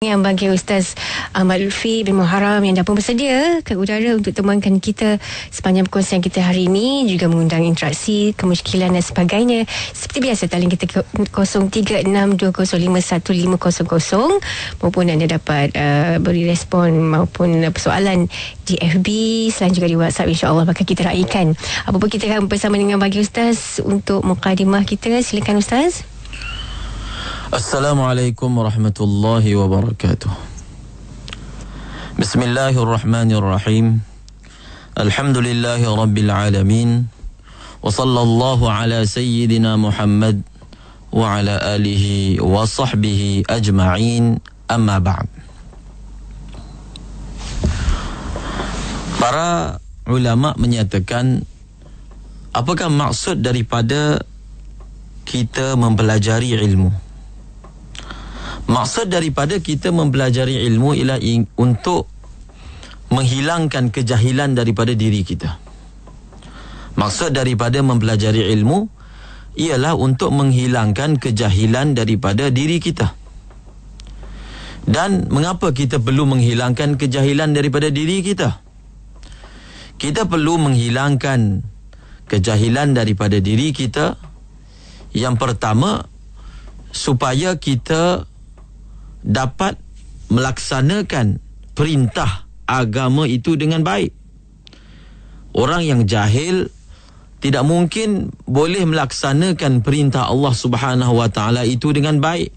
yang bagi Ustaz Ahmad uh, Lutfi bin Muharram yang dah pun bersedia ke udara untuk temankan kita sepanjang perkongsian kita hari ini juga mengundang interaksi, kemuskilan dan sebagainya seperti biasa talian kita 0362051500, maupun anda dapat uh, beri respon maupun uh, persoalan di FB selain juga di WhatsApp insyaAllah bakal kita raikan apapun kita akan bersama dengan bagi Ustaz untuk mukadimah kita silakan Ustaz Assalamualaikum warahmatullahi wabarakatuh Bismillahirrahmanirrahim Alhamdulillahi rabbil alamin Wa sallallahu ala sayyidina Muhammad Wa ala alihi wa sahbihi ajma'in Amma ba'd Para ulama menyatakan Apakah maksud daripada Kita mempelajari ilmu Maksud daripada kita mempelajari ilmu ialah untuk menghilangkan kejahilan daripada diri kita. Maksud daripada mempelajari ilmu ialah untuk menghilangkan kejahilan daripada diri kita. Dan mengapa kita perlu menghilangkan kejahilan daripada diri kita? Kita perlu menghilangkan kejahilan daripada diri kita yang pertama supaya kita dapat melaksanakan perintah agama itu dengan baik. Orang yang jahil tidak mungkin boleh melaksanakan perintah Allah Subhanahu wa taala itu dengan baik.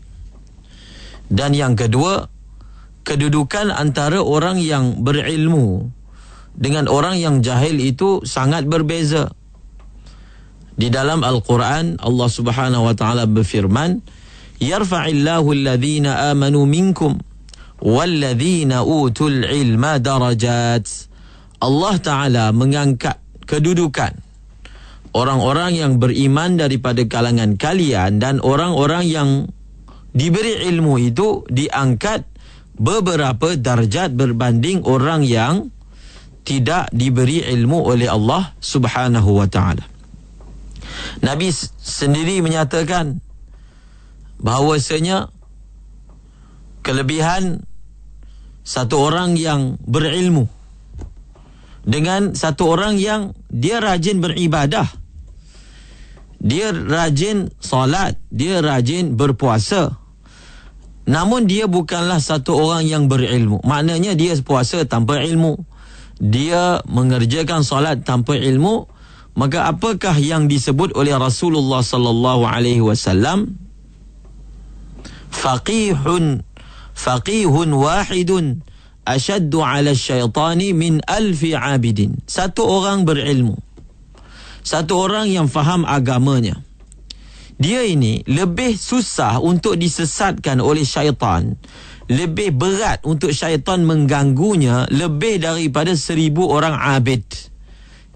Dan yang kedua, kedudukan antara orang yang berilmu dengan orang yang jahil itu sangat berbeza. Di dalam Al-Quran, Allah Subhanahu wa taala berfirman, يرفع الله الذين آمنوا منكم والذين أوتوا العلم درجات Allah Ta'ala mengangkat kedudukan orang-orang yang beriman daripada kalangan kalian dan orang-orang yang diberi ilmu itu diangkat beberapa darjat berbanding orang yang tidak diberi ilmu oleh Allah Subhanahu wa taala. Nabi sendiri menyatakan bahawasanya kelebihan satu orang yang berilmu dengan satu orang yang dia rajin beribadah dia rajin solat dia rajin berpuasa namun dia bukanlah satu orang yang berilmu maknanya dia puasa tanpa ilmu dia mengerjakan solat tanpa ilmu maka apakah yang disebut oleh Rasulullah sallallahu alaihi wasallam فقيح فقيه واحد أشد على الشيطان من ألف عابد satu orang berilmu satu orang yang faham agamanya dia ini lebih susah untuk disesatkan oleh syaitan lebih berat untuk syaitan mengganggunya lebih daripada seribu orang abid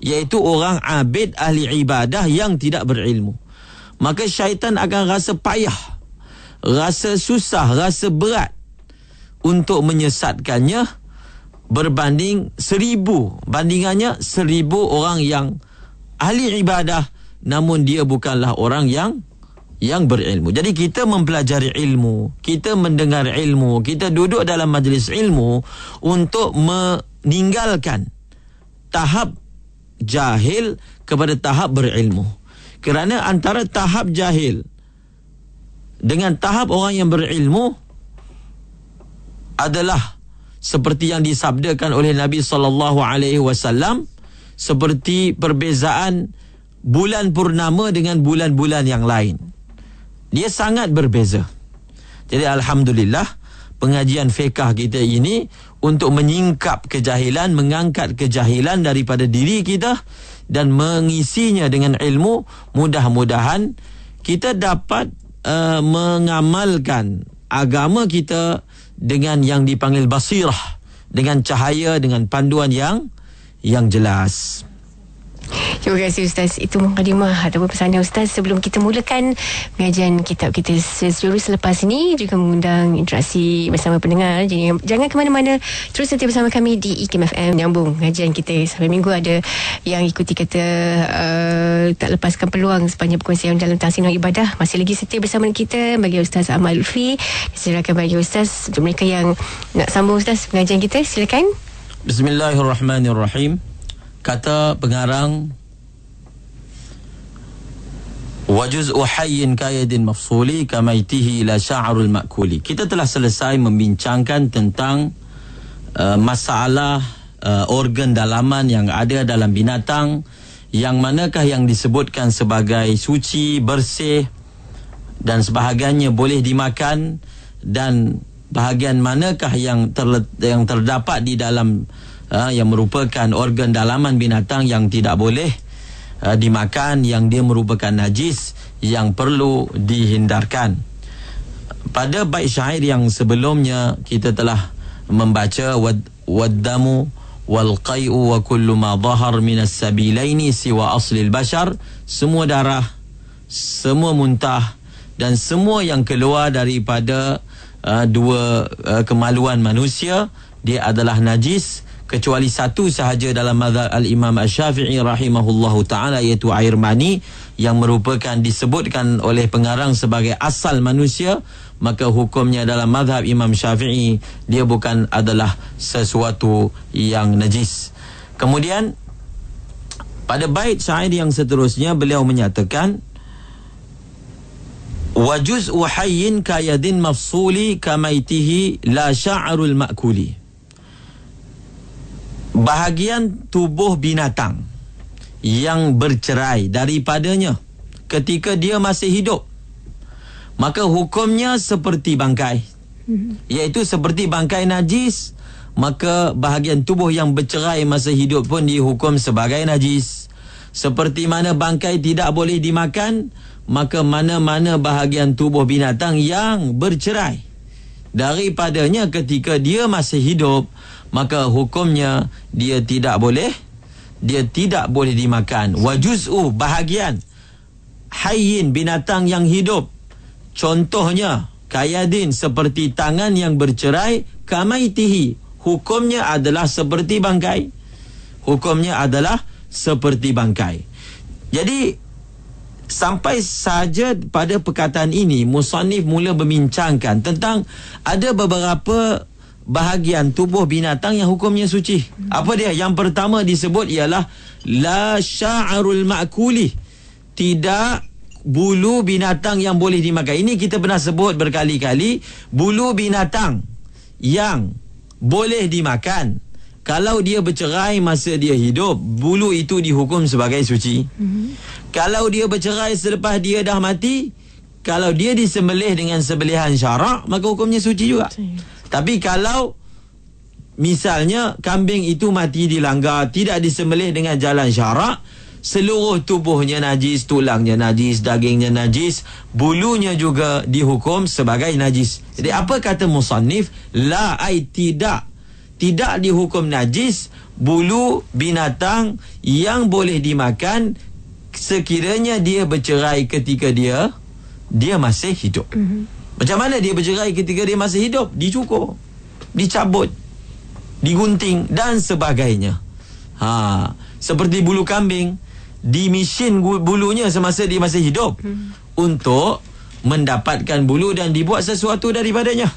iaitu orang abid ahli ibadah yang tidak berilmu maka syaitan akan rasa payah rasa susah, rasa berat untuk menyesatkannya berbanding seribu. Bandingannya seribu orang yang ahli ibadah namun dia bukanlah orang yang yang berilmu. Jadi kita mempelajari ilmu, kita mendengar ilmu, kita duduk dalam majlis ilmu untuk meninggalkan tahap jahil kepada tahap berilmu. Kerana antara tahap jahil dengan tahap orang yang berilmu adalah seperti yang disabdakan oleh Nabi sallallahu alaihi wasallam seperti perbezaan bulan purnama dengan bulan-bulan yang lain. Dia sangat berbeza. Jadi alhamdulillah pengajian fiqh kita ini untuk menyingkap kejahilan, mengangkat kejahilan daripada diri kita dan mengisinya dengan ilmu, mudah-mudahan kita dapat uh, mengamalkan agama kita dengan yang dipanggil basirah dengan cahaya dengan panduan yang yang jelas. Terima kasih Ustaz Itu mukadimah beberapa pesanan Ustaz Sebelum kita mulakan Pengajian kitab kita Sejuru selepas ini Juga mengundang Interaksi bersama pendengar Jadi jangan ke mana-mana Terus setia bersama kami Di IKMFM Nyambung Pengajian kita Sampai minggu ada Yang ikuti kata uh, Tak lepaskan peluang Sepanjang perkongsian Dalam tahsin ibadah Masih lagi setia bersama kita Bagi Ustaz Ahmad Lutfi Silakan bagi Ustaz Untuk mereka yang Nak sambung Ustaz Pengajian kita Silakan Bismillahirrahmanirrahim kata pengarang wajuz uhayyin kayadin mafsuli kamaitihi ila sya'rul makuli kita telah selesai membincangkan tentang uh, masalah uh, organ dalaman yang ada dalam binatang yang manakah yang disebutkan sebagai suci bersih dan sebahagiannya boleh dimakan dan bahagian manakah yang, terlet, yang terdapat di dalam ha, yang merupakan organ dalaman binatang yang tidak boleh ha, dimakan yang dia merupakan najis yang perlu dihindarkan. Pada bait syair yang sebelumnya kita telah membaca waddamu wal qai'u wa kullu ma dhahar min as-sabilaini siwa asli al-bashar semua darah semua muntah dan semua yang keluar daripada uh, dua uh, kemaluan manusia dia adalah najis kecuali satu sahaja dalam mazhab al-Imam Asy-Syafi'i rahimahullahu taala iaitu air mani yang merupakan disebutkan oleh pengarang sebagai asal manusia maka hukumnya dalam mazhab Imam Syafi'i dia bukan adalah sesuatu yang najis kemudian pada bait syair yang seterusnya beliau menyatakan wajuz wa hayyin ka yadin mafsuli kamaitihi la sya'rul ma'kuli bahagian tubuh binatang yang bercerai daripadanya ketika dia masih hidup maka hukumnya seperti bangkai mhm. iaitu seperti bangkai najis maka bahagian tubuh yang bercerai masa hidup pun dihukum sebagai najis seperti mana bangkai tidak boleh dimakan maka mana-mana bahagian tubuh binatang yang bercerai daripadanya ketika dia masih hidup maka hukumnya dia tidak boleh dia tidak boleh dimakan wajuzu bahagian hayyin binatang yang hidup contohnya kayadin seperti tangan yang bercerai kamaitihi hukumnya adalah seperti bangkai hukumnya adalah seperti bangkai jadi sampai saja pada perkataan ini Musanif mula membincangkan tentang ada beberapa bahagian tubuh binatang yang hukumnya suci. Apa dia? Yang pertama disebut ialah la sya'arul ma'kuli. Tidak bulu binatang yang boleh dimakan. Ini kita pernah sebut berkali-kali bulu binatang yang boleh dimakan. Kalau dia bercerai masa dia hidup, bulu itu dihukum sebagai suci. Mm-hmm. Kalau dia bercerai selepas dia dah mati, kalau dia disembelih dengan sebelihan syarak, maka hukumnya suci juga. mm tapi kalau misalnya kambing itu mati di langgar tidak disembelih dengan jalan syarak, seluruh tubuhnya najis, tulangnya najis, dagingnya najis, bulunya juga dihukum sebagai najis. Jadi apa kata musannif? La ai tidak. Tidak dihukum najis bulu binatang yang boleh dimakan sekiranya dia bercerai ketika dia dia masih hidup. Mm-hmm. Macam mana dia bercerai ketika dia masih hidup? Dicukur, dicabut, digunting dan sebagainya. Ha, seperti bulu kambing, dimesin bulunya semasa dia masih hidup hmm. untuk mendapatkan bulu dan dibuat sesuatu daripadanya.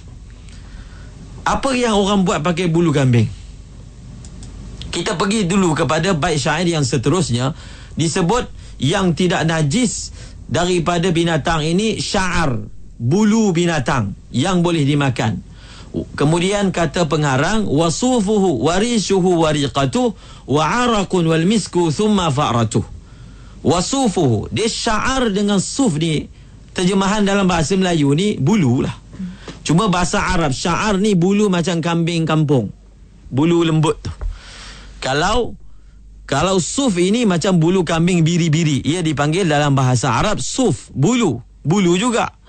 Apa yang orang buat pakai bulu kambing? Kita pergi dulu kepada bait syair yang seterusnya disebut yang tidak najis daripada binatang ini syar bulu binatang yang boleh dimakan. Kemudian kata pengarang wasufuhu warishuhu wariqatu wa arakun wal misku thumma faratu Wasufuhu dia syar dengan suf ni terjemahan dalam bahasa Melayu ni bulu lah. Cuma bahasa Arab syar ni bulu macam kambing kampung. Bulu lembut tu. Kalau kalau suf ini macam bulu kambing biri-biri. Ia dipanggil dalam bahasa Arab suf. Bulu. Bulu juga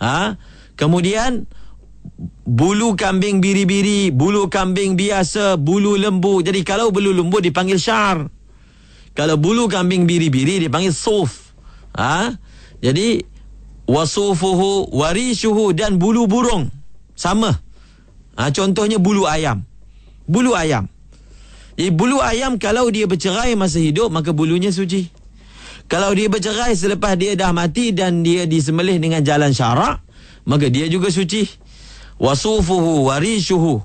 ha? Kemudian bulu kambing biri-biri, bulu kambing biasa, bulu lembu. Jadi kalau bulu lembu dipanggil syar. Kalau bulu kambing biri-biri dipanggil suf. Ha? Jadi wasufuhu warishuhu dan bulu burung sama. Ha? contohnya bulu ayam. Bulu ayam. Jadi eh, bulu ayam kalau dia bercerai masa hidup maka bulunya suci. Kalau dia bercerai selepas dia dah mati dan dia disembelih dengan jalan syarak, maka dia juga suci. Wasufuhu warishuhu.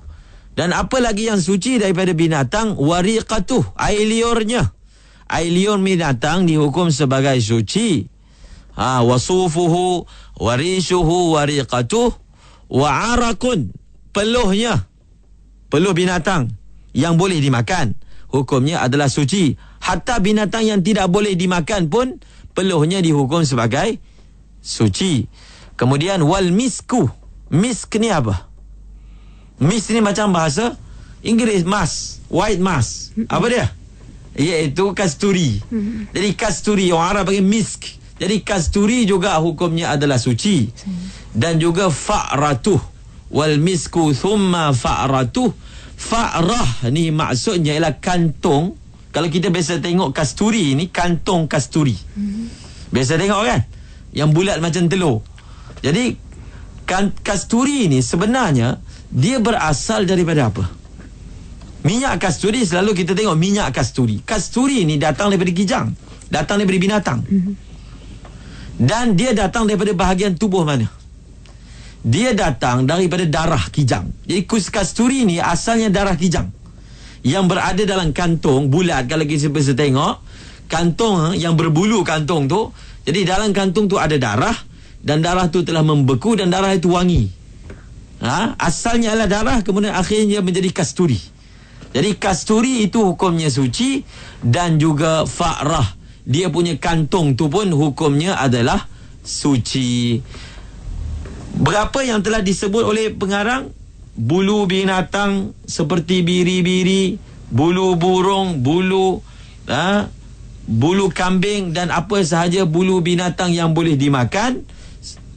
Dan apa lagi yang suci daripada binatang? Wariqatuh, air liurnya. Air liur binatang dihukum sebagai suci. Ha, wasufuhu warishuhu wariqatuh wa'arakun. Peluhnya. Peluh binatang yang boleh dimakan. Hukumnya adalah suci. Hatta binatang yang tidak boleh dimakan pun peluhnya dihukum sebagai suci. Kemudian wal misku. Misk ni apa? Misk ni macam bahasa Inggeris mas, white mas. Apa dia? Iaitu kasturi. Hmm. Jadi kasturi orang Arab panggil misk. Jadi kasturi juga hukumnya adalah suci. Dan juga fa'ratuh. Wal misku thumma fa'ratuh. Fa'rah ni maksudnya ialah kantung. Kalau kita biasa tengok kasturi ni kantong kasturi. Hmm. Biasa tengok kan? Yang bulat macam telur. Jadi kan, kasturi ni sebenarnya dia berasal daripada apa? Minyak kasturi selalu kita tengok minyak kasturi. Kasturi ni datang daripada kijang, datang daripada binatang. Hmm. Dan dia datang daripada bahagian tubuh mana? Dia datang daripada darah kijang. Jadi kasturi ni asalnya darah kijang. Hmm yang berada dalam kantung bulat kalau kita bisa tengok kantung eh, yang berbulu kantung tu jadi dalam kantung tu ada darah dan darah tu telah membeku dan darah itu wangi ha? asalnya adalah darah kemudian akhirnya menjadi kasturi jadi kasturi itu hukumnya suci dan juga fa'rah dia punya kantung tu pun hukumnya adalah suci berapa yang telah disebut oleh pengarang bulu binatang seperti biri-biri, bulu burung, bulu ha, bulu kambing dan apa sahaja bulu binatang yang boleh dimakan,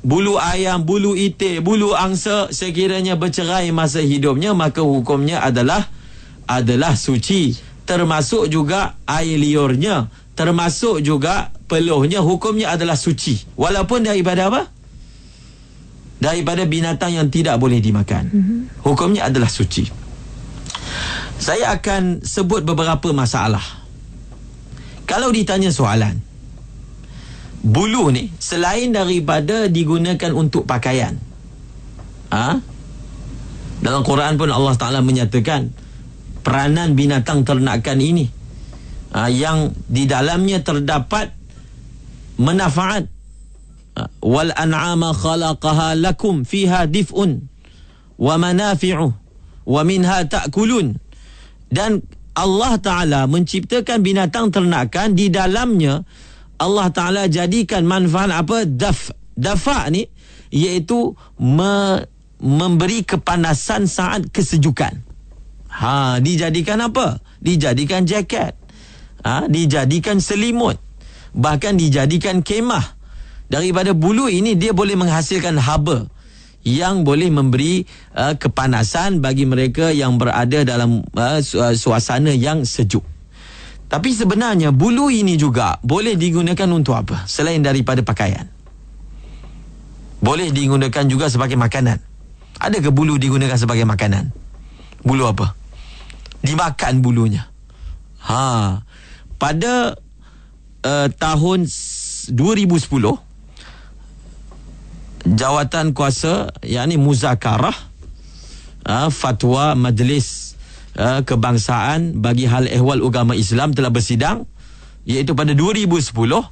bulu ayam, bulu itik, bulu angsa sekiranya bercerai masa hidupnya maka hukumnya adalah adalah suci termasuk juga air liurnya termasuk juga peluhnya hukumnya adalah suci walaupun dia ibadah apa daripada binatang yang tidak boleh dimakan. Mhm. Hukumnya adalah suci. Saya akan sebut beberapa masalah. Kalau ditanya soalan, bulu ni selain daripada digunakan untuk pakaian. Ha? Dalam Quran pun Allah Taala menyatakan peranan binatang ternakan ini ha, yang di dalamnya terdapat manfaat wal an'ama khalaqaha lakum fiha dif'un wa manafi'u wa minha ta'kulun dan Allah taala menciptakan binatang ternakan di dalamnya Allah taala jadikan manfaat apa daf dafa ni iaitu me, memberi kepanasan saat kesejukan ha dijadikan apa dijadikan jaket ha dijadikan selimut bahkan dijadikan kemah daripada bulu ini dia boleh menghasilkan haba yang boleh memberi uh, kepanasan bagi mereka yang berada dalam uh, uh, suasana yang sejuk. Tapi sebenarnya bulu ini juga boleh digunakan untuk apa selain daripada pakaian? Boleh digunakan juga sebagai makanan. Ada ke bulu digunakan sebagai makanan? Bulu apa? Dimakan bulunya. Ha. Pada uh, tahun 2010 jawatan kuasa yakni muzakarah uh, fatwa majlis uh, kebangsaan bagi hal ehwal agama Islam telah bersidang iaitu pada 2010 uh,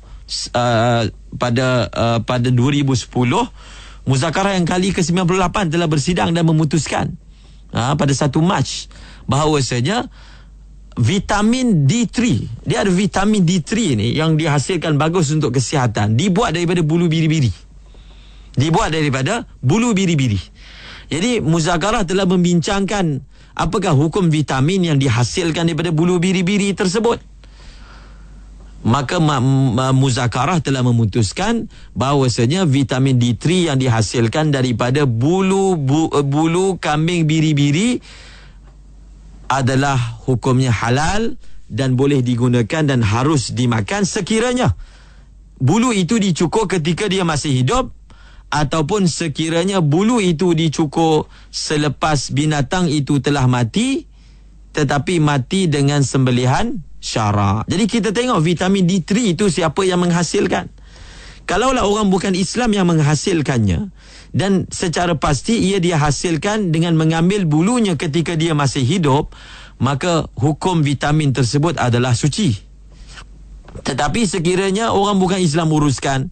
ha, pada uh, pada 2010 muzakarah yang kali ke-98 telah bersidang dan memutuskan uh, pada 1 Mac bahawasanya vitamin D3 dia ada vitamin D3 ni yang dihasilkan bagus untuk kesihatan dibuat daripada bulu biri-biri dibuat daripada bulu biri-biri. Jadi muzakarah telah membincangkan apakah hukum vitamin yang dihasilkan daripada bulu biri-biri tersebut. Maka ma- ma- muzakarah telah memutuskan bahawasanya vitamin D3 yang dihasilkan daripada bulu bu- eh, bulu kambing biri-biri adalah hukumnya halal dan boleh digunakan dan harus dimakan sekiranya bulu itu dicukur ketika dia masih hidup ataupun sekiranya bulu itu dicukur selepas binatang itu telah mati tetapi mati dengan sembelihan syarak. Jadi kita tengok vitamin D3 itu siapa yang menghasilkan. Kalaulah orang bukan Islam yang menghasilkannya dan secara pasti ia dia hasilkan dengan mengambil bulunya ketika dia masih hidup, maka hukum vitamin tersebut adalah suci. Tetapi sekiranya orang bukan Islam uruskan,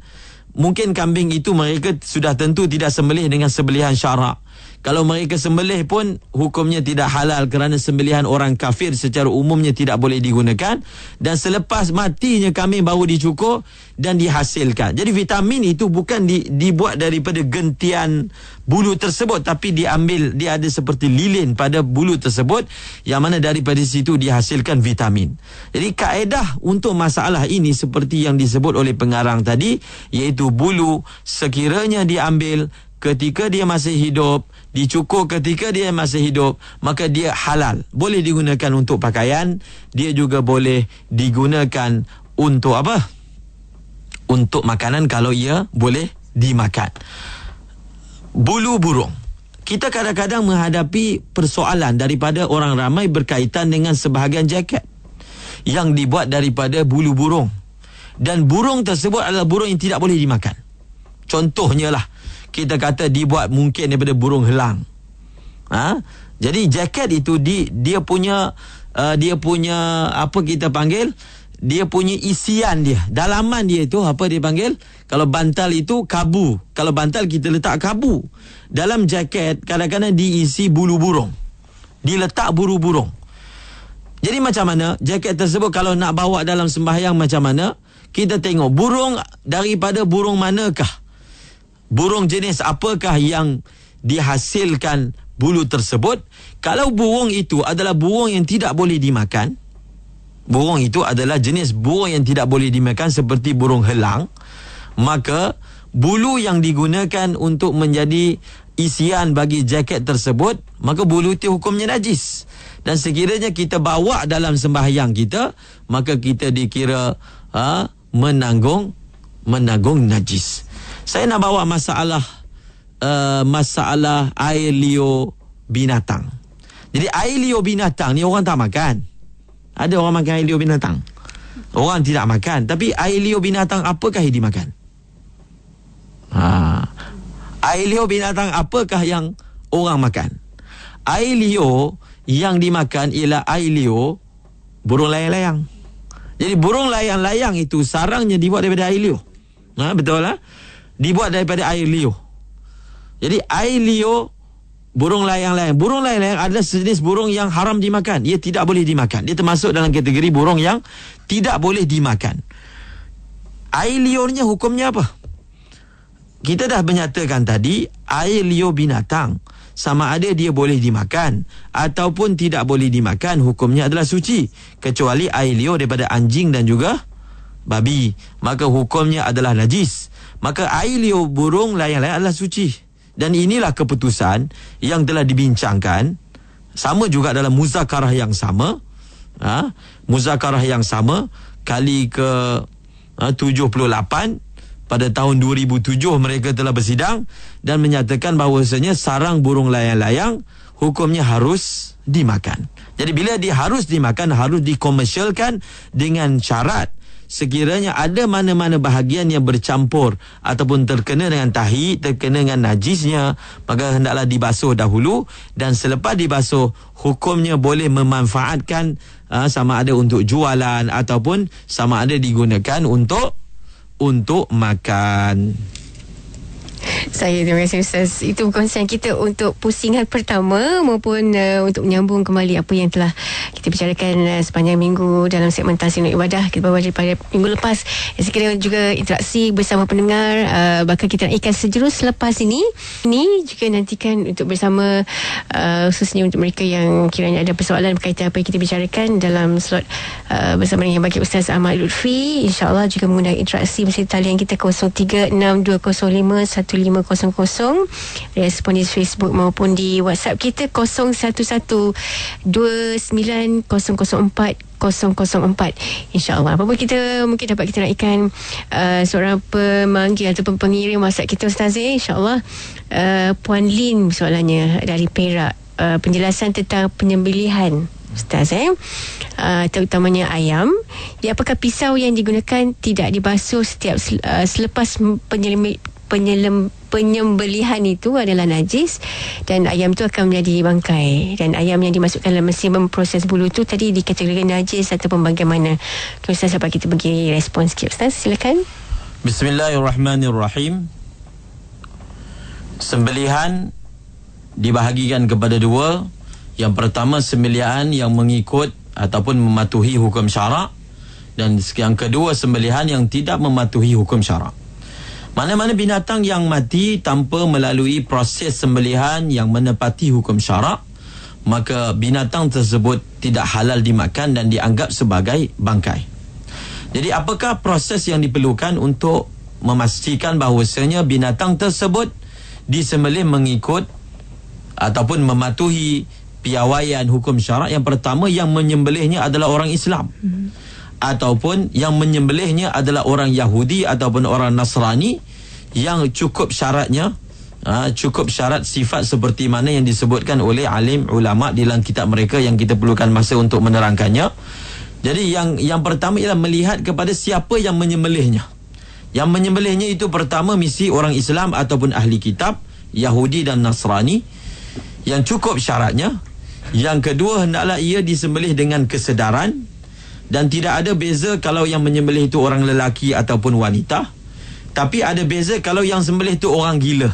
mungkin kambing itu mereka sudah tentu tidak sembelih dengan sembelihan syarak. Kalau mereka sembelih pun hukumnya tidak halal kerana sembelihan orang kafir secara umumnya tidak boleh digunakan dan selepas matinya kami baru dicukur dan dihasilkan. Jadi vitamin itu bukan di, dibuat daripada gentian bulu tersebut tapi diambil dia ada seperti lilin pada bulu tersebut yang mana daripada situ dihasilkan vitamin. Jadi kaedah untuk masalah ini seperti yang disebut oleh pengarang tadi iaitu bulu sekiranya diambil ketika dia masih hidup, dicukur ketika dia masih hidup, maka dia halal. Boleh digunakan untuk pakaian, dia juga boleh digunakan untuk apa? Untuk makanan kalau ia boleh dimakan. Bulu burung. Kita kadang-kadang menghadapi persoalan daripada orang ramai berkaitan dengan sebahagian jaket yang dibuat daripada bulu burung. Dan burung tersebut adalah burung yang tidak boleh dimakan. Contohnya lah, kita kata dibuat mungkin daripada burung helang. Ha? Jadi jaket itu di, dia punya uh, dia punya apa kita panggil dia punya isian dia. Dalaman dia itu apa dia panggil? Kalau bantal itu kabu. Kalau bantal kita letak kabu. Dalam jaket kadang-kadang diisi bulu burung. Diletak bulu burung. Jadi macam mana jaket tersebut kalau nak bawa dalam sembahyang macam mana? Kita tengok burung daripada burung manakah? burung jenis apakah yang dihasilkan bulu tersebut kalau burung itu adalah burung yang tidak boleh dimakan burung itu adalah jenis burung yang tidak boleh dimakan seperti burung helang maka bulu yang digunakan untuk menjadi isian bagi jaket tersebut maka bulu itu hukumnya najis dan sekiranya kita bawa dalam sembahyang kita maka kita dikira ha, menanggung menanggung najis saya nak bawa masalah uh, masalah air liur binatang. Jadi air liur binatang ni orang tak makan. Ada orang makan air liur binatang. Orang tidak makan. Tapi air liur binatang apakah yang dimakan? Ha. Air liur binatang apakah yang orang makan? Air liur yang dimakan ialah air liur burung layang-layang. Jadi burung layang-layang itu sarangnya dibuat daripada air liur. Ha, betul lah dibuat daripada air liu. Jadi air liu burung layang-layang. Burung layang-layang adalah sejenis burung yang haram dimakan. Ia tidak boleh dimakan. Dia termasuk dalam kategori burung yang tidak boleh dimakan. Air liurnya hukumnya apa? Kita dah menyatakan tadi air liu binatang sama ada dia boleh dimakan ataupun tidak boleh dimakan hukumnya adalah suci kecuali air liur daripada anjing dan juga babi maka hukumnya adalah najis maka air liur burung layang-layang adalah suci. Dan inilah keputusan yang telah dibincangkan sama juga dalam muzakarah yang sama. Ha? Muzakarah yang sama kali ke ha, 78 pada tahun 2007 mereka telah bersidang dan menyatakan bahawasanya sarang burung layang-layang hukumnya harus dimakan. Jadi bila dia harus dimakan harus dikomersialkan dengan syarat sekiranya ada mana-mana bahagian yang bercampur ataupun terkena dengan tahi, terkena dengan najisnya, maka hendaklah dibasuh dahulu dan selepas dibasuh hukumnya boleh memanfaatkan ha, sama ada untuk jualan ataupun sama ada digunakan untuk untuk makan. Saya terima kasih Ustaz. Itu konsen kita untuk pusingan pertama maupun uh, untuk menyambung kembali apa yang telah kita bicarakan uh, sepanjang minggu dalam segmen Tahsinul Ibadah. Kita berbual pada minggu lepas. Sekiranya juga interaksi bersama pendengar uh, bakal kita naikkan sejurus lepas ini. Ini juga nantikan untuk bersama uh, khususnya untuk mereka yang kiranya ada persoalan berkaitan apa yang kita bicarakan dalam slot uh, bersama dengan bagi Ustaz Ahmad Lutfi. InsyaAllah juga menggunakan interaksi bersama talian kita 0362051. 1500 respon di Facebook maupun di WhatsApp kita 0112904 004 InsyaAllah Apa pun kita Mungkin dapat kita naikkan uh, Seorang pemanggil atau pengirim masa kita Ustaz eh, InsyaAllah uh, Puan Lin Soalannya Dari Perak uh, Penjelasan tentang Penyembelihan Ustaz eh? uh, Terutamanya ayam ya, Apakah pisau yang digunakan Tidak dibasuh Setiap uh, Selepas penyelimit, penyelem, penyembelihan itu adalah najis dan ayam itu akan menjadi bangkai dan ayam yang dimasukkan dalam mesin memproses bulu itu tadi dikategorikan najis ataupun bagaimana okay, Ustaz sebab kita bagi respon sikit Ustaz silakan Bismillahirrahmanirrahim Sembelihan dibahagikan kepada dua yang pertama sembelihan yang mengikut ataupun mematuhi hukum syarak dan yang kedua sembelihan yang tidak mematuhi hukum syarak mana-mana binatang yang mati tanpa melalui proses sembelihan yang menepati hukum syarak, maka binatang tersebut tidak halal dimakan dan dianggap sebagai bangkai. Jadi apakah proses yang diperlukan untuk memastikan bahawasanya binatang tersebut disembelih mengikut ataupun mematuhi piawaian hukum syarak yang pertama yang menyembelihnya adalah orang Islam. Hmm ataupun yang menyembelihnya adalah orang Yahudi ataupun orang Nasrani yang cukup syaratnya Ha, cukup syarat sifat seperti mana yang disebutkan oleh alim ulama di dalam kitab mereka yang kita perlukan masa untuk menerangkannya. Jadi yang yang pertama ialah melihat kepada siapa yang menyembelihnya. Yang menyembelihnya itu pertama misi orang Islam ataupun ahli kitab Yahudi dan Nasrani yang cukup syaratnya. Yang kedua hendaklah ia disembelih dengan kesedaran dan tidak ada beza kalau yang menyembelih itu orang lelaki ataupun wanita tapi ada beza kalau yang sembelih itu orang gila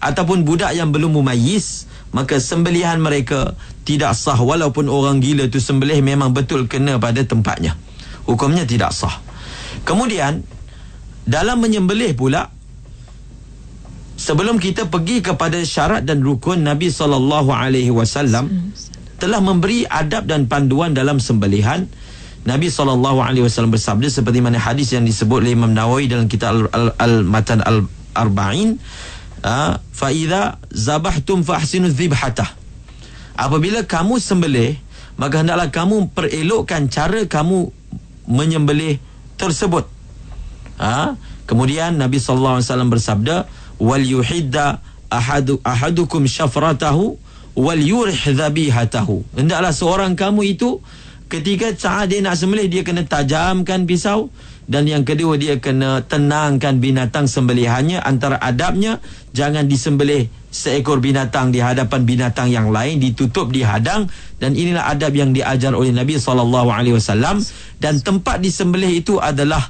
ataupun budak yang belum mumayis maka sembelihan mereka tidak sah walaupun orang gila itu sembelih memang betul kena pada tempatnya hukumnya tidak sah kemudian dalam menyembelih pula sebelum kita pergi kepada syarat dan rukun Nabi saw telah memberi adab dan panduan dalam sembelihan Nabi saw bersabda seperti mana hadis yang disebut oleh Imam Nawawi dalam kitab al, al, al Matan al Arba'in uh, ah, fa idza zabahtum fahsinu dhibhatah apabila kamu sembelih maka hendaklah kamu perelokkan cara kamu menyembelih tersebut ha? kemudian Nabi saw bersabda wal yuhidda ahadu ahadukum syafratahu wal yurih dhabihatahu hendaklah seorang kamu itu Ketika saat dia nak sembelih dia kena tajamkan pisau dan yang kedua dia kena tenangkan binatang sembelihannya antara adabnya jangan disembelih seekor binatang di hadapan binatang yang lain ditutup dihadang dan inilah adab yang diajar oleh Nabi sallallahu alaihi wasallam dan tempat disembelih itu adalah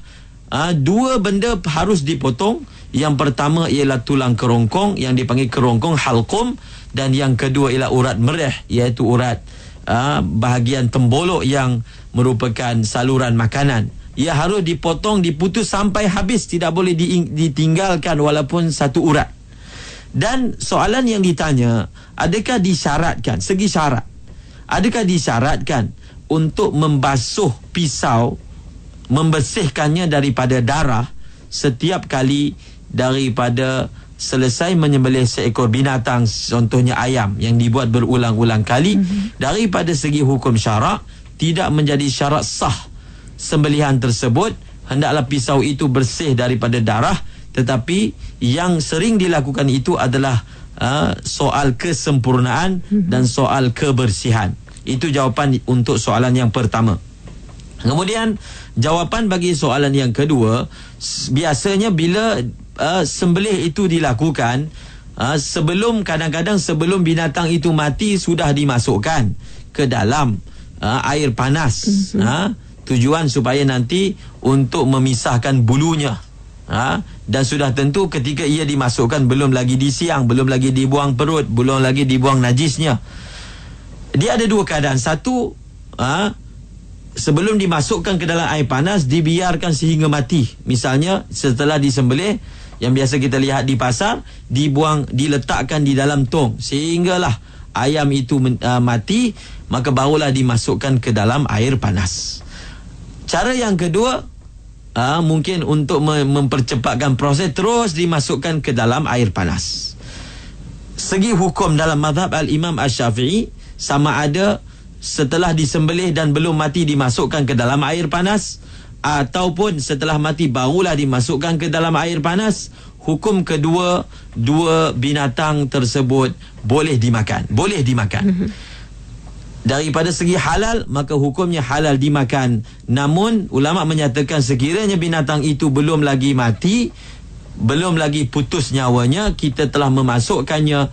ha, dua benda harus dipotong yang pertama ialah tulang kerongkong yang dipanggil kerongkong halqum dan yang kedua ialah urat merah iaitu urat uh, bahagian tembolok yang merupakan saluran makanan ia harus dipotong diputus sampai habis tidak boleh ditinggalkan walaupun satu urat dan soalan yang ditanya adakah disyaratkan segi syarat adakah disyaratkan untuk membasuh pisau membersihkannya daripada darah setiap kali daripada selesai menyembelih seekor binatang contohnya ayam yang dibuat berulang-ulang kali mm-hmm. daripada segi hukum syarak tidak menjadi syarat sah sembelihan tersebut hendaklah pisau itu bersih daripada darah tetapi yang sering dilakukan itu adalah uh, soal kesempurnaan mm-hmm. dan soal kebersihan itu jawapan untuk soalan yang pertama Kemudian jawapan bagi soalan yang kedua biasanya bila uh, sembelih itu dilakukan uh, sebelum kadang-kadang sebelum binatang itu mati sudah dimasukkan ke dalam uh, air panas mm-hmm. uh, tujuan supaya nanti untuk memisahkan bulunya Ha? Dan sudah tentu ketika ia dimasukkan Belum lagi disiang Belum lagi dibuang perut Belum lagi dibuang najisnya Dia ada dua keadaan Satu ha? Sebelum dimasukkan ke dalam air panas Dibiarkan sehingga mati Misalnya setelah disembelih yang biasa kita lihat di pasar dibuang diletakkan di dalam tong sehinggalah ayam itu uh, mati maka barulah dimasukkan ke dalam air panas cara yang kedua uh, mungkin untuk mempercepatkan proses terus dimasukkan ke dalam air panas segi hukum dalam mazhab al-Imam Asy-Syafi'i sama ada setelah disembelih dan belum mati dimasukkan ke dalam air panas ataupun setelah mati barulah dimasukkan ke dalam air panas hukum kedua dua binatang tersebut boleh dimakan boleh dimakan mhm. daripada segi halal maka hukumnya halal dimakan namun ulama menyatakan sekiranya binatang itu belum lagi mati belum lagi putus nyawanya kita telah memasukkannya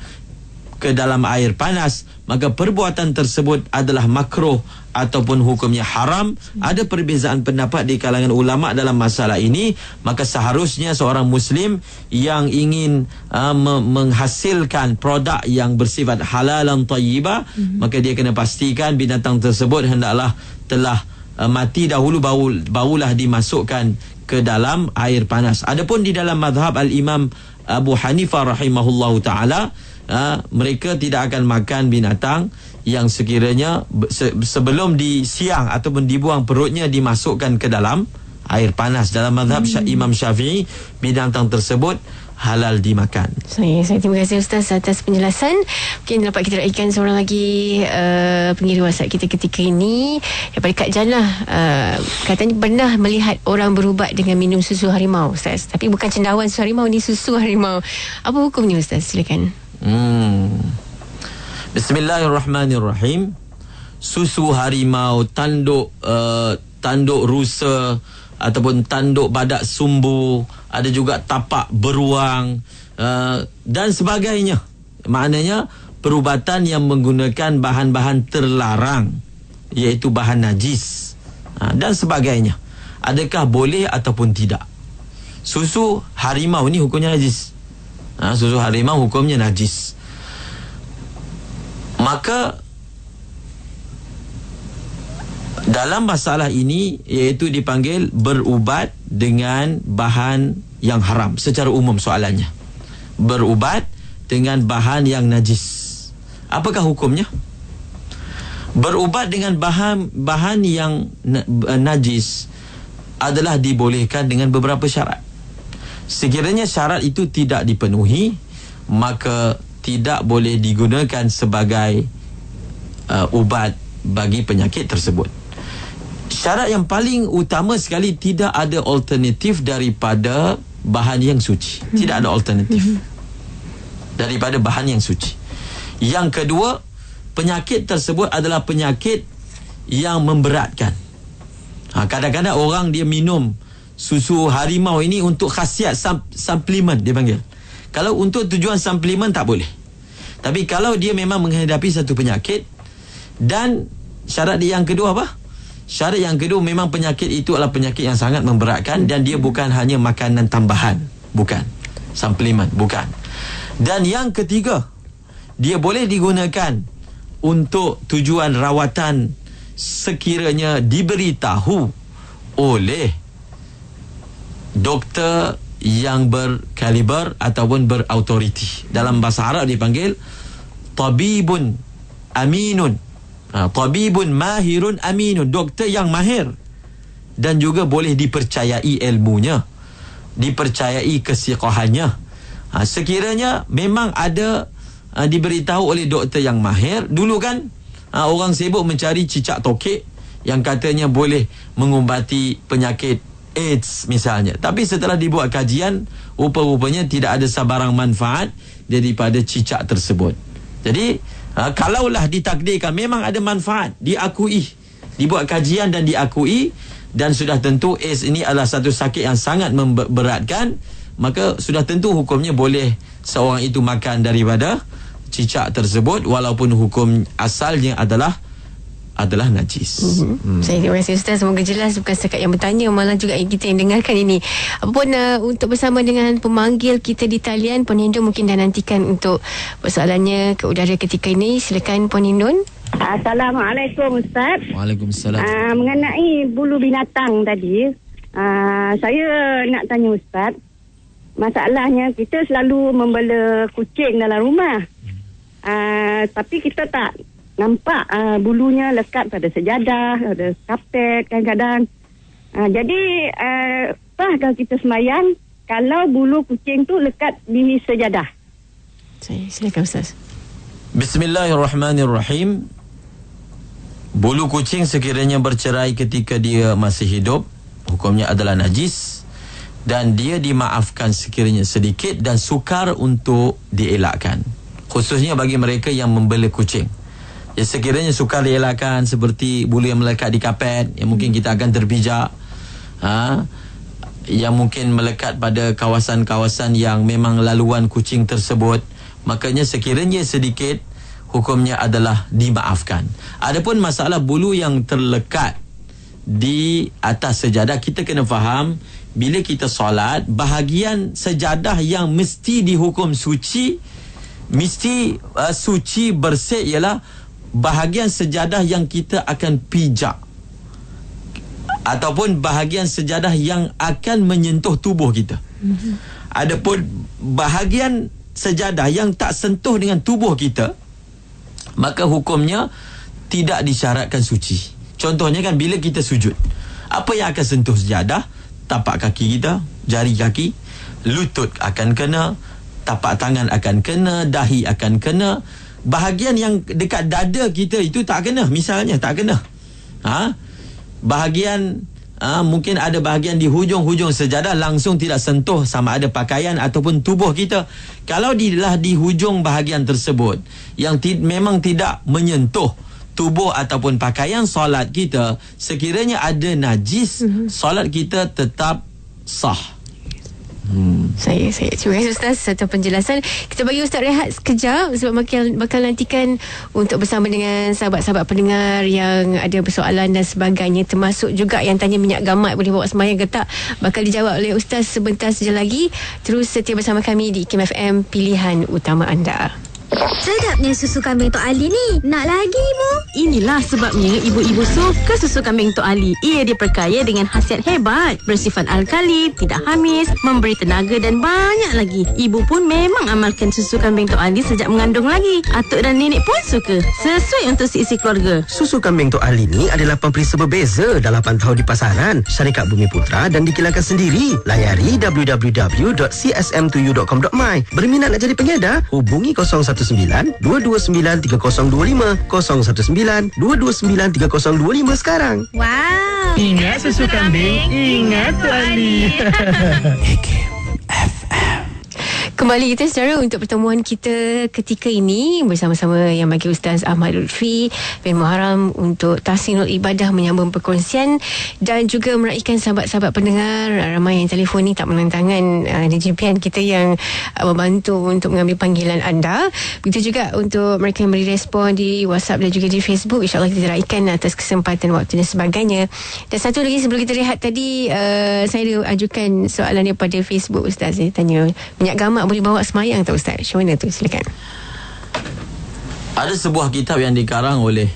ke dalam air panas maka perbuatan tersebut adalah makruh ataupun hukumnya haram ada perbezaan pendapat di kalangan ulama dalam masalah ini maka seharusnya seorang muslim yang ingin uh, menghasilkan produk yang bersifat halal dan tayyibah mm-hmm. maka dia kena pastikan binatang tersebut hendaklah telah uh, mati dahulu baru barulah dimasukkan ke dalam air panas adapun di dalam mazhab al-imam Abu Hanifah rahimahullahu taala ha, mereka tidak akan makan binatang yang sekiranya se- sebelum disiang ataupun dibuang perutnya dimasukkan ke dalam air panas dalam mazhab hmm. Imam Syafi'i binatang tersebut halal dimakan. Saya saya terima kasih ustaz atas penjelasan. Mungkin dapat kita raikan seorang lagi uh, eh, pengiri WhatsApp kita ketika ini daripada Kak Jana uh, eh, katanya pernah melihat orang berubat dengan minum susu harimau ustaz. Tapi bukan cendawan susu harimau ni susu harimau. Apa hukumnya ustaz? Silakan. Hmm. Bismillahirrahmanirrahim. Susu harimau, tanduk uh, tanduk rusa ataupun tanduk badak sumbu, ada juga tapak beruang uh, dan sebagainya. Maknanya perubatan yang menggunakan bahan-bahan terlarang iaitu bahan najis uh, dan sebagainya. Adakah boleh ataupun tidak? Susu harimau ni hukumnya najis ha, Susu harimau hukumnya najis Maka Dalam masalah ini Iaitu dipanggil berubat Dengan bahan yang haram Secara umum soalannya Berubat dengan bahan yang najis Apakah hukumnya? Berubat dengan bahan bahan yang eh, najis adalah dibolehkan dengan beberapa syarat. Sekiranya syarat itu tidak dipenuhi, maka tidak boleh digunakan sebagai uh, ubat bagi penyakit tersebut. Syarat yang paling utama sekali tidak ada alternatif daripada bahan yang suci. Hmm. Tidak ada alternatif hmm. daripada bahan yang suci. Yang kedua, penyakit tersebut adalah penyakit yang memberatkan. Ha, kadang-kadang orang dia minum susu harimau ini untuk khasiat suplemen dia panggil. Kalau untuk tujuan suplemen tak boleh. Tapi kalau dia memang menghadapi satu penyakit dan syarat dia yang kedua apa? Syarat yang kedua memang penyakit itu adalah penyakit yang sangat memberatkan dan dia bukan hanya makanan tambahan, bukan suplemen, bukan. Dan yang ketiga, dia boleh digunakan untuk tujuan rawatan sekiranya diberitahu oleh doktor yang berkaliber ataupun berautoriti dalam bahasa Arab dipanggil tabibun aminun ha, tabibun mahirun aminun doktor yang mahir dan juga boleh dipercayai ilmunya dipercayai kesiqahannya ha, sekiranya memang ada ha, diberitahu oleh doktor yang mahir dulu kan orang sibuk mencari cicak tokek yang katanya boleh mengubati penyakit AIDS misalnya. Tapi setelah dibuat kajian, rupa-rupanya tidak ada sebarang manfaat daripada cicak tersebut. Jadi, uh, kalaulah ditakdirkan memang ada manfaat, diakui. Dibuat kajian dan diakui dan sudah tentu AIDS ini adalah satu sakit yang sangat memberatkan, maka sudah tentu hukumnya boleh seorang itu makan daripada cicak tersebut walaupun hukum asalnya adalah adalah najis. Mm-hmm. Hmm. Saya terima kasih Ustaz. Semoga jelas bukan setakat yang bertanya malah juga kita yang dengarkan ini. Apapun uh, untuk bersama dengan pemanggil kita di talian, Puan Hindun mungkin dah nantikan untuk persoalannya ke udara ketika ini. Silakan Puan Hindun. Assalamualaikum Ustaz. Waalaikumsalam. Uh, mengenai bulu binatang tadi, uh, saya nak tanya Ustaz. Masalahnya kita selalu membela kucing dalam rumah. Uh, tapi kita tak nampak uh, bulunya lekat pada sejadah, ada kapet kadang-kadang. Uh, jadi, uh, eh, apa kalau kita semayang, kalau bulu kucing tu lekat di sejadah? Silakan Ustaz. Bismillahirrahmanirrahim. Bulu kucing sekiranya bercerai ketika dia masih hidup, hukumnya adalah najis dan dia dimaafkan sekiranya sedikit dan sukar untuk dielakkan. Khususnya bagi mereka yang membela kucing. Ya, sekiranya sukar dielakkan seperti bulu yang melekat di kapet yang mungkin hmm. kita akan terbijak, ha? yang mungkin melekat pada kawasan-kawasan yang memang laluan kucing tersebut makanya sekiranya sedikit hukumnya adalah dimaafkan adapun masalah bulu yang terlekat di atas sejadah kita kena faham bila kita solat bahagian sejadah yang mesti dihukum suci mesti uh, suci bersih ialah bahagian sejadah yang kita akan pijak ataupun bahagian sejadah yang akan menyentuh tubuh kita. Adapun bahagian sejadah yang tak sentuh dengan tubuh kita maka hukumnya tidak disyaratkan suci. Contohnya kan bila kita sujud. Apa yang akan sentuh sejadah? Tapak kaki kita, jari kaki, lutut akan kena, tapak tangan akan kena, dahi akan kena bahagian yang dekat dada kita itu tak kena misalnya tak kena ha bahagian ha? mungkin ada bahagian di hujung-hujung sejadah langsung tidak sentuh sama ada pakaian ataupun tubuh kita kalau di lah di hujung bahagian tersebut yang ti- memang tidak menyentuh tubuh ataupun pakaian solat kita sekiranya ada najis mhm. solat kita tetap sah saya saya terima kasih Ustaz satu penjelasan. Kita bagi Ustaz rehat sekejap sebab bakal, bakal nantikan untuk bersama dengan sahabat-sahabat pendengar yang ada persoalan dan sebagainya termasuk juga yang tanya minyak gamat boleh bawa semayang ke tak bakal dijawab oleh Ustaz sebentar saja lagi. Terus setia bersama kami di KMFM Pilihan Utama Anda. Sedapnya susu kambing Tok Ali ni. Nak lagi, Ibu? Inilah sebabnya ibu-ibu suka susu kambing Tok Ali. Ia diperkaya dengan khasiat hebat. Bersifat alkali, tidak hamis, memberi tenaga dan banyak lagi. Ibu pun memang amalkan susu kambing Tok Ali sejak mengandung lagi. Atuk dan nenek pun suka. Sesuai untuk si isi keluarga. Susu kambing Tok Ali ni adalah pemperiksa berbeza dalam pantau di pasaran, syarikat Bumi Putra dan dikilangkan sendiri. Layari www.csm2u.com.my Berminat nak jadi pengedar? Hubungi 01 019-229-3025 019-229-3025 sekarang Wow Ingat susu kambing Ingat Tuan Ali Kembali kita secara untuk pertemuan kita ketika ini bersama-sama yang bagi Ustaz Ahmad Lutfi bin Muharram untuk Tahsinul Ibadah menyambung perkongsian dan juga meraihkan sahabat-sahabat pendengar ramai yang telefon ni tak menentangkan uh, jimpian kita yang uh, membantu untuk mengambil panggilan anda. Begitu juga untuk mereka yang beri respon di WhatsApp dan juga di Facebook. InsyaAllah kita raikan atas kesempatan waktu dan sebagainya. Dan satu lagi sebelum kita rehat tadi uh, saya ajukan soalan daripada Facebook Ustaz. Saya tanya minyak gamak boleh bawa semayang tak Ustaz? Macam mana tu? Silakan. Ada sebuah kitab yang dikarang oleh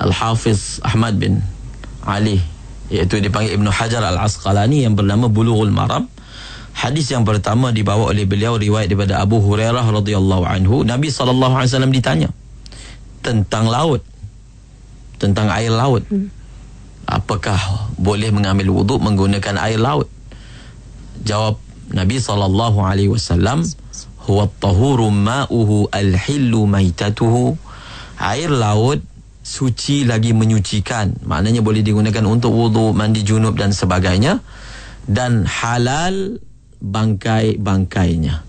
Al-Hafiz Ahmad bin Ali iaitu dipanggil Ibnu Hajar Al-Asqalani yang bernama Bulughul Maram. Hadis yang pertama dibawa oleh beliau riwayat daripada Abu Hurairah radhiyallahu anhu. Nabi sallallahu alaihi wasallam ditanya tentang laut. Tentang air laut. Hmm. Apakah boleh mengambil wuduk menggunakan air laut? Jawab Nabi sallallahu alaihi wasallam huwa at-tahuru ma'uhu al-hillu maitatuhu. Air laut suci lagi menyucikan. Maknanya boleh digunakan untuk wudu, mandi junub dan sebagainya dan halal bangkai-bangkainya.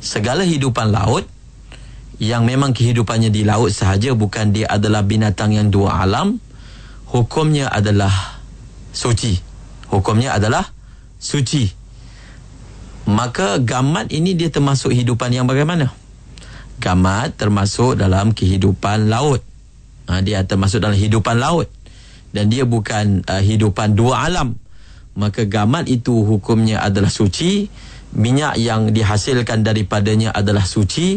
Segala hidupan laut yang memang kehidupannya di laut sahaja bukan dia adalah binatang yang dua alam hukumnya adalah suci hukumnya adalah suci maka gamat ini dia termasuk hidupan yang bagaimana? Gamat termasuk dalam kehidupan laut. Ha, dia termasuk dalam hidupan laut. Dan dia bukan uh, hidupan dua alam. Maka gamat itu hukumnya adalah suci. Minyak yang dihasilkan daripadanya adalah suci.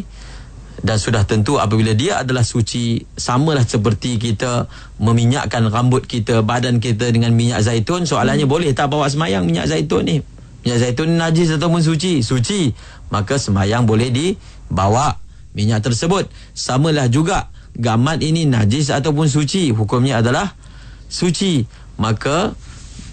Dan sudah tentu apabila dia adalah suci, samalah seperti kita meminyakkan rambut kita, badan kita dengan minyak zaitun. Soalannya hmm. boleh tak bawa semayang minyak zaitun ni? minyak zaitun ni najis ataupun suci suci maka semayang boleh dibawa minyak tersebut samalah juga gamat ini najis ataupun suci hukumnya adalah suci maka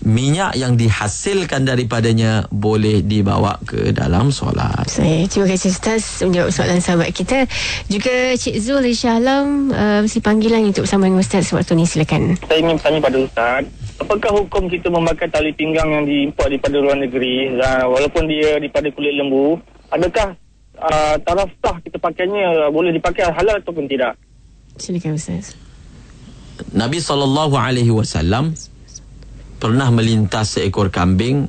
minyak yang dihasilkan daripadanya boleh dibawa ke dalam solat. Saya terima kasih Ustaz menjawab soalan sahabat kita. Juga Cik Zul Insya Alam uh, eh, si panggilan untuk bersama dengan Ustaz sewaktu ini silakan. Saya ingin bertanya pada Ustaz apakah hukum kita memakai tali pinggang yang diimport daripada luar negeri walaupun dia daripada kulit lembu adakah uh, taraf sah kita pakainya boleh dipakai halal ataupun tidak? Silakan Ustaz. Nabi sallallahu alaihi wasallam pernah melintas seekor kambing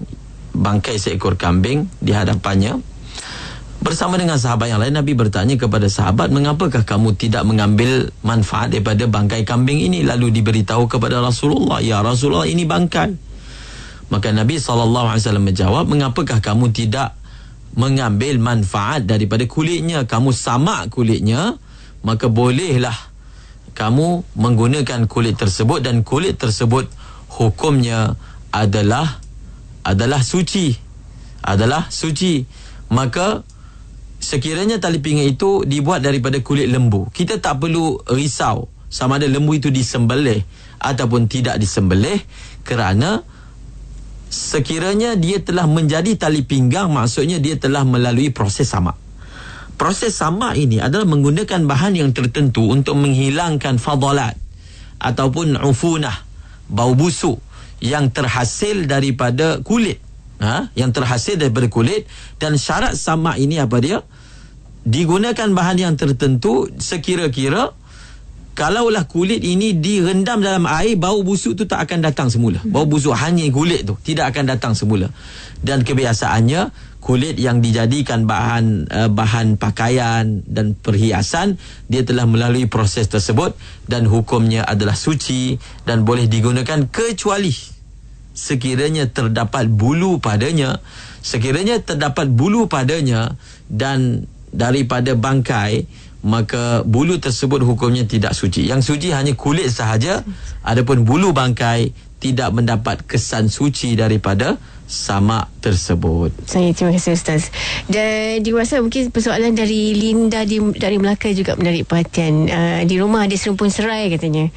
bangkai seekor kambing di hadapannya bersama dengan sahabat yang lain Nabi bertanya kepada sahabat mengapakah kamu tidak mengambil manfaat daripada bangkai kambing ini lalu diberitahu kepada Rasulullah ya Rasulullah ini bangkai maka Nabi SAW menjawab mengapakah kamu tidak mengambil manfaat daripada kulitnya kamu samak kulitnya maka bolehlah kamu menggunakan kulit tersebut dan kulit tersebut hukumnya adalah adalah suci adalah suci maka sekiranya tali pinggang itu dibuat daripada kulit lembu kita tak perlu risau sama ada lembu itu disembelih ataupun tidak disembelih kerana sekiranya dia telah menjadi tali pinggang maksudnya dia telah melalui proses sama proses sama ini adalah menggunakan bahan yang tertentu untuk menghilangkan fadalat ataupun ufunah bau busuk yang terhasil daripada kulit ha? yang terhasil daripada kulit dan syarat sama ini apa dia digunakan bahan yang tertentu sekira-kira kalaulah kulit ini direndam dalam air bau busuk tu tak akan datang semula bau busuk hanya kulit tu tidak akan datang semula dan kebiasaannya kulit yang dijadikan bahan uh, bahan pakaian dan perhiasan dia telah melalui proses tersebut dan hukumnya adalah suci dan boleh digunakan kecuali sekiranya terdapat bulu padanya sekiranya terdapat bulu padanya dan daripada bangkai maka bulu tersebut hukumnya tidak suci yang suci hanya kulit sahaja adapun bulu bangkai tidak mendapat kesan suci daripada sama tersebut. Saya terima kasih Ustaz. Dan di rasa mungkin persoalan dari Linda di, dari Melaka juga menarik perhatian. Uh, di rumah ada serumpun serai katanya.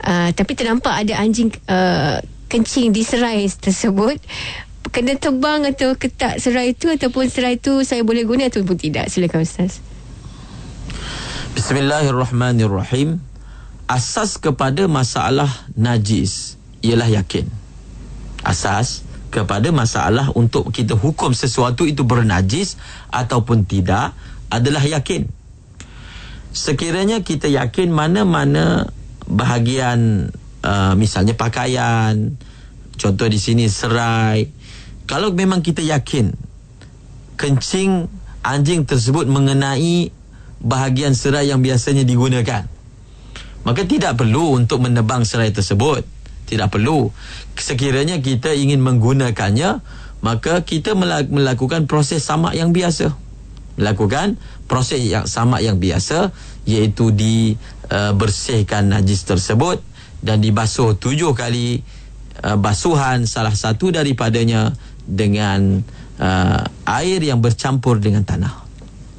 Uh, tapi ternampak ada anjing uh, kencing di serai tersebut. Kena tebang atau ketak serai itu ataupun serai itu saya boleh guna ataupun tidak. Silakan Ustaz. Bismillahirrahmanirrahim. Asas kepada masalah najis ialah yakin. Asas kepada masalah untuk kita hukum sesuatu itu bernajis ataupun tidak adalah yakin. Sekiranya kita yakin mana-mana bahagian uh, misalnya pakaian, contoh di sini serai, kalau memang kita yakin kencing anjing tersebut mengenai bahagian serai yang biasanya digunakan, maka tidak perlu untuk menebang serai tersebut tidak perlu sekiranya kita ingin menggunakannya maka kita melakukan proses samak yang biasa melakukan proses yang samak yang biasa iaitu dibersihkan uh, najis tersebut dan dibasuh tujuh kali uh, basuhan salah satu daripadanya dengan uh, air yang bercampur dengan tanah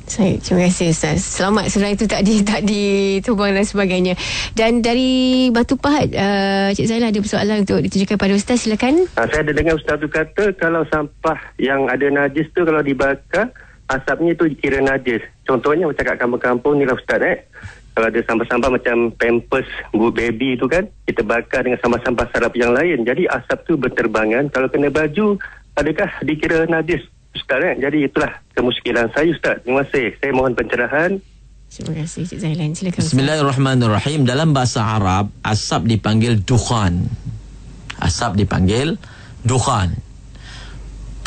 saya terima kasih Ustaz. Selamat sebenarnya itu tadi tak di tubang dan sebagainya. Dan dari Batu Pahat, uh, Cik Zainal ada persoalan untuk ditujukan pada Ustaz. Silakan. Ha, saya ada dengar Ustaz tu kata kalau sampah yang ada najis tu kalau dibakar, asapnya tu kira najis. Contohnya macam kat kampung-kampung ni lah, Ustaz eh. Kalau ada sampah-sampah macam pampers good baby tu kan, kita bakar dengan sampah-sampah sarap yang lain. Jadi asap tu berterbangan. Kalau kena baju, adakah dikira najis? Sekarang eh? kan? Jadi itulah kemuskilan saya Ustaz. Terima kasih. Saya mohon pencerahan. Terima kasih Cik Zahilan. Silakan Bismillahirrahmanirrahim. Dalam bahasa Arab, asap dipanggil dukhan. Asap dipanggil dukhan.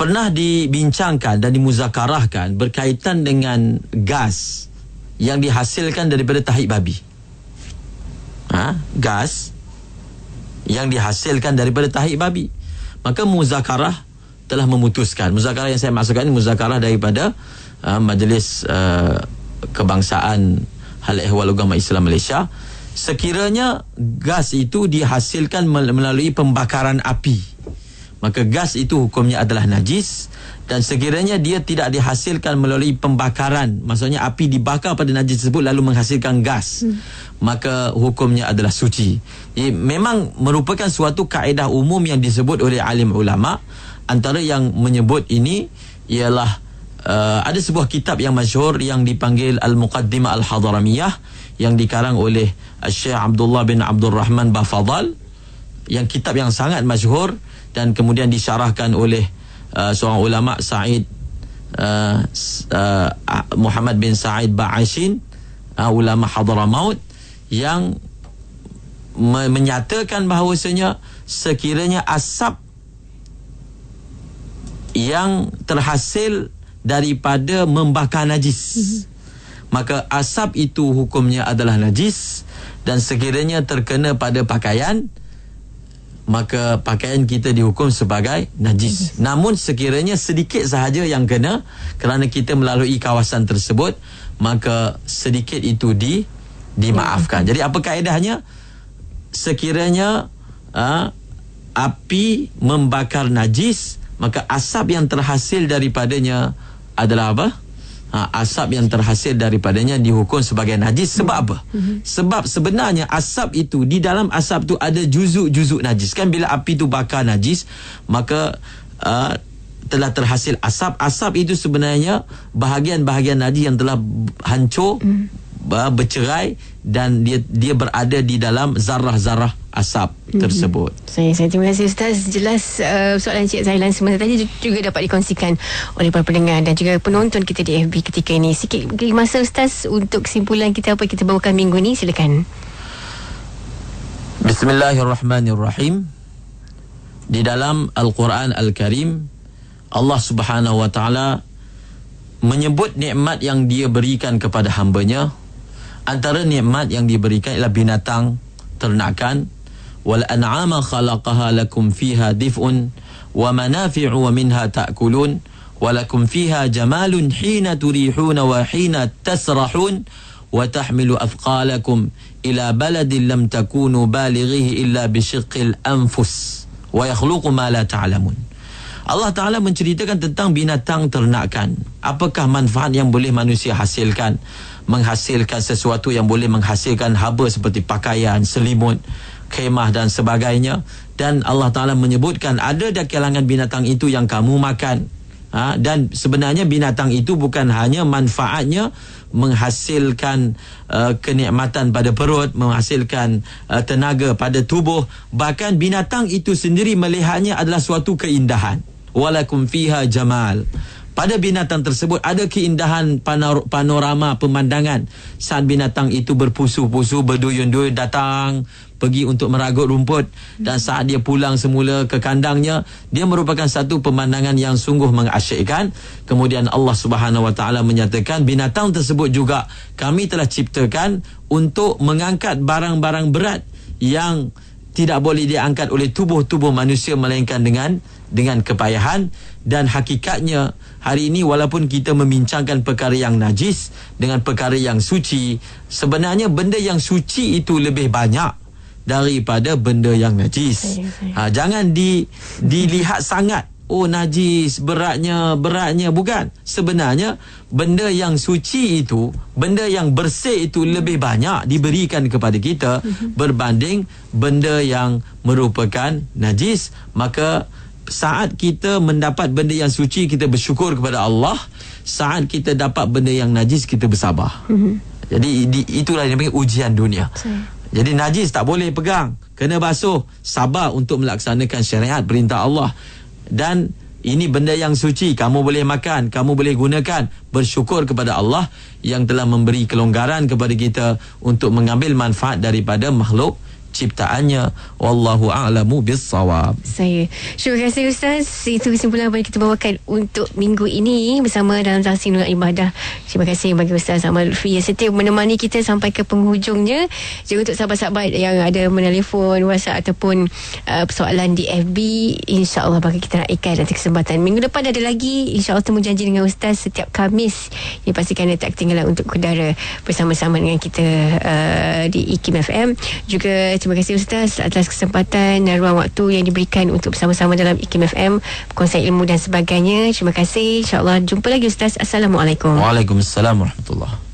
Pernah dibincangkan dan dimuzakarahkan berkaitan dengan gas yang dihasilkan daripada tahi babi. Ha? Gas yang dihasilkan daripada tahi babi. Maka muzakarah telah memutuskan muzakarah yang saya maksudkan ini muzakarah daripada uh, majlis uh, kebangsaan hal ehwal agama Islam Malaysia sekiranya gas itu dihasilkan melalui pembakaran api maka gas itu hukumnya adalah najis dan sekiranya dia tidak dihasilkan melalui pembakaran maksudnya api dibakar pada najis tersebut lalu menghasilkan gas hmm. maka hukumnya adalah suci Jadi, memang merupakan suatu kaedah umum yang disebut oleh alim ulama antara yang menyebut ini ialah uh, ada sebuah kitab yang masyhur yang dipanggil Al-Muqaddimah Al-Hadramiyah yang dikarang oleh uh, Syekh Abdullah bin Abdul Rahman Bafadal yang kitab yang sangat masyhur dan kemudian disyarahkan oleh uh, seorang ulama Said uh, uh, Muhammad bin Said Ba'ashin uh, ulama Hadramaut yang menyatakan bahawasanya sekiranya asap yang terhasil daripada membakar najis. Mm-hmm. Maka asap itu hukumnya adalah najis dan sekiranya terkena pada pakaian maka pakaian kita dihukum sebagai najis. Namun sekiranya sedikit sahaja yang kena kerana kita melalui kawasan tersebut maka sedikit itu di dimaafkan. Jadi apa kaedahnya? Sekiranya uh, api membakar najis maka asap yang terhasil daripadanya adalah apa? Ha, asap yang terhasil daripadanya dihukum sebagai najis sebab apa? Mhm. Sebab sebenarnya asap itu di dalam asap itu ada juzuk-juzuk najis. Kan bila api itu bakar najis, maka uh, telah terhasil asap. Asap itu sebenarnya bahagian-bahagian najis yang telah hancur. Hmm bercerai dan dia dia berada di dalam zarah-zarah asap mhm. tersebut. Mm-hmm. Saya, saya terima kasih Ustaz. Jelas uh, soalan Cik Zailan semasa tadi juga dapat dikongsikan oleh para pendengar dan juga penonton kita di FB ketika ini. Sikit masa Ustaz untuk kesimpulan kita apa kita bawakan minggu ini. Silakan. Bismillahirrahmanirrahim. Di dalam Al-Quran Al-Karim, Allah Subhanahu Wa Taala menyebut nikmat yang dia berikan kepada hambanya antara nikmat yang diberikan ialah binatang ternakan wal an'ama khalaqaha lakum fiha dif'un wa manafi'u wa minha ta'kulun wa lakum fiha jamalun hina turihun wa hina tasrahun wa tahmilu afqalakum ila baladin lam takunu balighihi illa bi shiqqil anfus wa yakhluqu ma la ta'lamun Allah Ta'ala menceritakan tentang binatang ternakan. Apakah manfaat yang boleh manusia hasilkan? menghasilkan sesuatu yang boleh menghasilkan haba seperti pakaian, selimut, kemah dan sebagainya. Dan Allah Ta'ala menyebutkan ada dah kelangan binatang itu yang kamu makan. Ha? Dan sebenarnya binatang itu bukan hanya manfaatnya menghasilkan uh, kenikmatan pada perut, menghasilkan uh, tenaga pada tubuh. Bahkan binatang itu sendiri melihatnya adalah suatu keindahan. Walakum fiha jamal pada binatang tersebut ada keindahan panor- panorama pemandangan saat binatang itu berpusu-pusu berduyun-duyun datang pergi untuk meragut rumput dan hmm. saat dia pulang semula ke kandangnya dia merupakan satu pemandangan yang sungguh mengasyikkan kemudian Allah Subhanahu Wa Taala menyatakan binatang tersebut juga kami telah ciptakan untuk mengangkat barang-barang berat yang tidak boleh diangkat oleh tubuh-tubuh manusia melainkan dengan dengan kepayahan dan hakikatnya hari ini walaupun kita membincangkan perkara yang najis dengan perkara yang suci, sebenarnya benda yang suci itu lebih banyak daripada benda yang najis. Ha jangan di dilihat sangat oh najis beratnya beratnya bukan sebenarnya benda yang suci itu benda yang bersih itu lebih banyak diberikan kepada kita mhm. berbanding benda yang merupakan najis maka saat kita mendapat benda yang suci kita bersyukur kepada Allah saat kita dapat benda yang najis kita bersabar mhm. jadi di, itulah yang dipanggil ujian dunia jadi najis tak boleh pegang kena basuh sabar untuk melaksanakan syariat perintah Allah dan ini benda yang suci kamu boleh makan kamu boleh gunakan bersyukur kepada Allah yang telah memberi kelonggaran kepada kita untuk mengambil manfaat daripada makhluk ciptaannya wallahu a'lamu bissawab. Saya. Terima kasih ustaz. Itu kesimpulan yang kita bawakan untuk minggu ini bersama dalam tahsin dengan ibadah. Terima kasih bagi ustaz Ahmad Lutfi yang setia menemani kita sampai ke penghujungnya. Juga untuk sahabat-sahabat yang ada menelpon WhatsApp ataupun uh, persoalan di FB insya-Allah bagi kita raikan nanti kesempatan. Minggu depan ada lagi insya-Allah temu janji dengan ustaz setiap Khamis. Ini pastikan anda tak ketinggalan untuk kudara bersama-sama dengan kita uh, di IKIM FM. Juga terima kasih Ustaz atas kesempatan dan ruang waktu yang diberikan untuk bersama-sama dalam IKIM FM, konsep ilmu dan sebagainya. Terima kasih. InsyaAllah jumpa lagi Ustaz. Assalamualaikum. Waalaikumsalam. Warahmatullahi